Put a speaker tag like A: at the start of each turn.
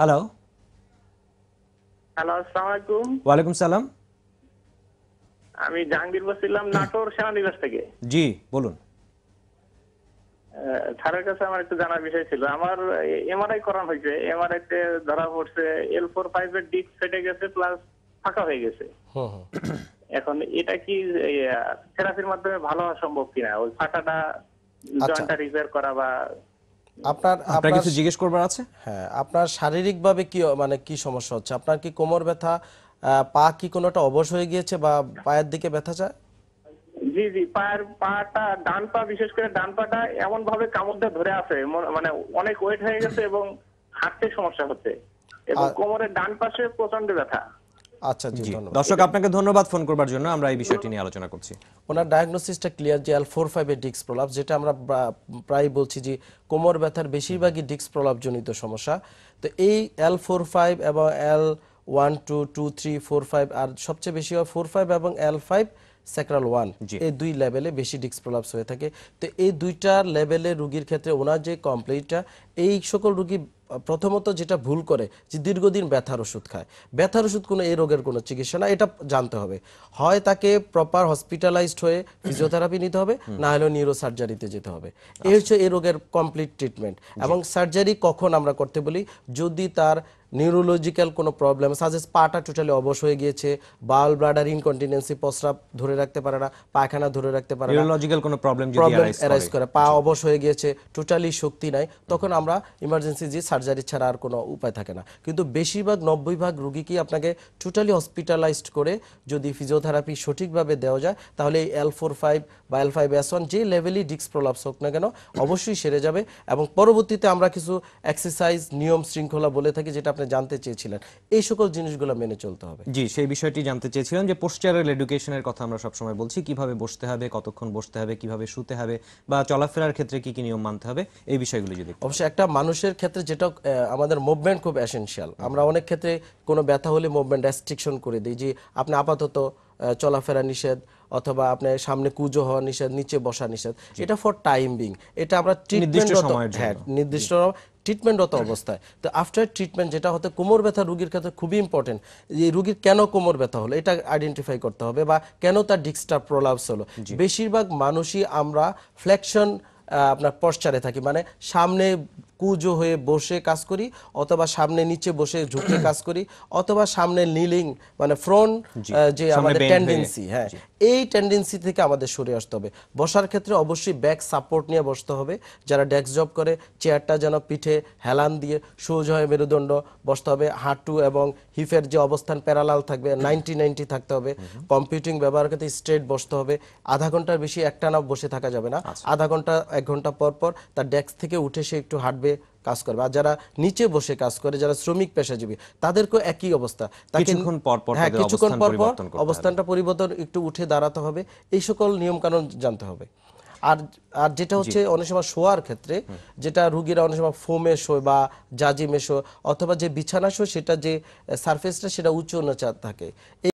A: Hello
B: hello আসসালামু আলাইকুম ওয়ালাইকুম সালাম আমি জাহাঙ্গীর বলছিলাম নাটোর সেনানিবাস থেকে জি বলুন স্যারের কাছে আমার একটু জানার বিষয় ছিল আমার এমআরআই করানো হয়েছে এমআরআই তে ধরা পড়ছে এল ফোর ফাইভ এর ডিস্ক ফেটে গেছে প্লাস ফাঁকা হয়ে গেছে এখন এটা কি থেরাপির মাধ্যমে ভালো হওয়া সম্ভব কিনা ওই ফাঁকাটা জয়েন্টটা আচ্ছা। রিপেয়ার করা বা
A: আপনার আপনার কিছু জিজ্ঞেস করবার আছে হ্যাঁ আপনার শারীরিক ভাবে কি মানে কি সমস্যা হচ্ছে আপনার কি কোমর ব্যথা পা কি কোনোটা অবশ হয়ে গিয়েছে বা পায়ের দিকে ব্যথা যায়
B: জি জি পায়ের পাটা ডান পা বিশেষ করে ডান পাটা এমন ভাবে কামড়টা ধরে আছে মানে অনেক ওয়েট হয়ে গেছে এবং হাঁটতে সমস্যা হচ্ছে এবং কোমরের ডান পাশে প্রচন্ড ব্যথা
A: আচ্ছা জি দর্শক আপনাকে ধন্যবাদ ফোন করবার জন্য আমরা এই বিষয়টি নিয়ে আলোচনা করছি ওনার ডায়াগনোসিসটা ক্লিয়ার যে এল ফোর ফাইভের যেটা আমরা প্রায় বলছি যে কোমর ব্যথার বেশিরভাগই প্রলাপজনিত সমস্যা তো এই এল ফোর ফাইভ এবং L one two two three four five আর সবচেয়ে বেশি হয় ফোর ফাইভ এবং এল ফাইভ ওয়ান এই দুই লেভেলে বেশি হয়ে থাকে তো এই দুইটা লেভেলে রুগীর ক্ষেত্রে ওনার যে কমপ্লেনটা এই সকল রুগী প্রথমত যেটা ভুল করে যে দীর্ঘদিন ব্যথার ওষুধ খায় ব্যথার ওষুধ কোনো এই রোগের কোনো চিকিৎসা না এটা জানতে হবে হয় তাকে প্রপার হসপিটালাইজড হয়ে ফিজিওথেরাপি নিতে হবে না হলে নিউরো সার্জারিতে যেতে হবে আচ্ছা। এই হচ্ছে এই রোগের কমপ্লিট ট্রিটমেন্ট এবং সার্জারি কখন আমরা করতে বলি যদি তার নিউরোলজিক্যাল কোনো প্রবলেম সাজেস পাটা টোটালি অবশ হয়ে গিয়েছে বাল ব্লাডার ইনকন্টিনেন্সি প্রস্রাব ধরে রাখতে পারে না পায়খানা ধরে রাখতে পারে নিউরোলজিক্যাল কোনো প্রবলেম যদি অ্যারাইজ করে পা অবশ হয়ে গিয়েছে টোটালি শক্তি নাই তখন আমরা ইমার্জেন্সি যে সার্জারি ছাড়া আর কোনো উপায় থাকে না কিন্তু বেশিরভাগ নব্বই ভাগ রুগীকে আপনাকে টোটালি হসপিটালাইজড করে যদি ফিজিওথেরাপি সঠিকভাবে দেওয়া যায় তাহলে এই এল ফোর ফাইভ বা এল ফাইভ এস ওয়ান যে লেভেলই ডিস্ক প্রলাপস হোক না কেন অবশ্যই সেরে যাবে এবং পরবর্তীতে আমরা কিছু এক্সারসাইজ নিয়ম শৃঙ্খলা বলে থাকি যেটা আপনি জানতে চেয়েছিলেন এই সকল জিনিসগুলো মেনে চলতে হবে
B: জি সেই বিষয়টি জানতে চেয়েছিলাম যে পোস্টারাল
A: এডুকেশনের কথা আমরা সবসময় বলছি কিভাবে বসতে হবে কতক্ষণ বসতে হবে কিভাবে শুতে হবে বা চলাফেরার
B: ক্ষেত্রে কি কি নিয়ম মানতে হবে এই বিষয়গুলো যদি
A: অবশ্যই একটা মানুষের ক্ষেত্রে যেটা আমাদের মুভমেন্ট খুব এসেনশিয়াল আমরা অনেক ক্ষেত্রে কোনো ব্যথা হলে মুভমেন্ট রেস্ট্রিকশন করে দিই যে আপনি আপাতত চলাফেরা নিষেধ অথবা আপনার সামনে কুজো হওয়া নিষেধ নিচে বসা নিষেধ এটা ফর টাইম বিং এটা আমরা ট্রিটমেন্টরত নির্দিষ্ট ট্রিটমেন্টরত হ্যাঁ, হ্যাঁ। অবস্থায় তো আফটার ট্রিটমেন্ট যেটা হতে কোমর ব্যথা রুগীর ক্ষেত্রে খুবই ইম্পর্টেন্ট যে রুগীর কেন কোমর ব্যথা হলো এটা আইডেন্টিফাই করতে হবে বা কেন তার ডিস্টার্ব প্রলাপস হলো বেশিরভাগ মানুষই আমরা ফ্লেকশন আপনার পশ্চারে থাকি মানে সামনে কুজো হয়ে বসে কাজ করি অথবা সামনে নিচে বসে ঝুঁকে কাজ করি অথবা সামনে লিলিং মানে ফ্রন্ট যে আমাদের টেন্ডেন্সি হ্যাঁ এই টেন্ডেন্সি থেকে আমাদের সরে আসতে হবে বসার ক্ষেত্রে অবশ্যই ব্যাক সাপোর্ট নিয়ে বসতে হবে যারা ডেস্ক জব করে চেয়ারটা যেন পিঠে হেলান দিয়ে সোজ হয়ে মেরুদণ্ড বসতে হবে হাঁটু এবং হিফের যে অবস্থান প্যারালাল থাকবে নাইনটি নাইনটি থাকতে হবে কম্পিউটিং ব্যবহার করতে স্ট্রেট বসতে হবে আধা ঘন্টার বেশি একটানা বসে থাকা যাবে না আচ্ছা। আধা ঘন্টা এক ঘন্টা পর পর তার ডেস্ক থেকে উঠে সে একটু হাঁটবে ভাবে কাজ করবে আর যারা নিচে বসে কাজ করে যারা শ্রমিক পেশাজীবী তাদেরকেও একই অবস্থা কিছুক্ষণ পর পর হ্যাঁ কিছুক্ষণ পর পর অবস্থানটা পরিবর্তন একটু উঠে দাঁড়াতে হবে এই সকল নিয়মকানুন জানতে হবে আর আর যেটা হচ্ছে অনেক সময় শোয়ার ক্ষেত্রে যেটা রুগীরা অনেক সময় ফোমে শোয় বা জাজিমে শোয় অথবা যে বিছানা শোয় সেটা যে সারফেসটা সেটা উঁচু নিচা থাকে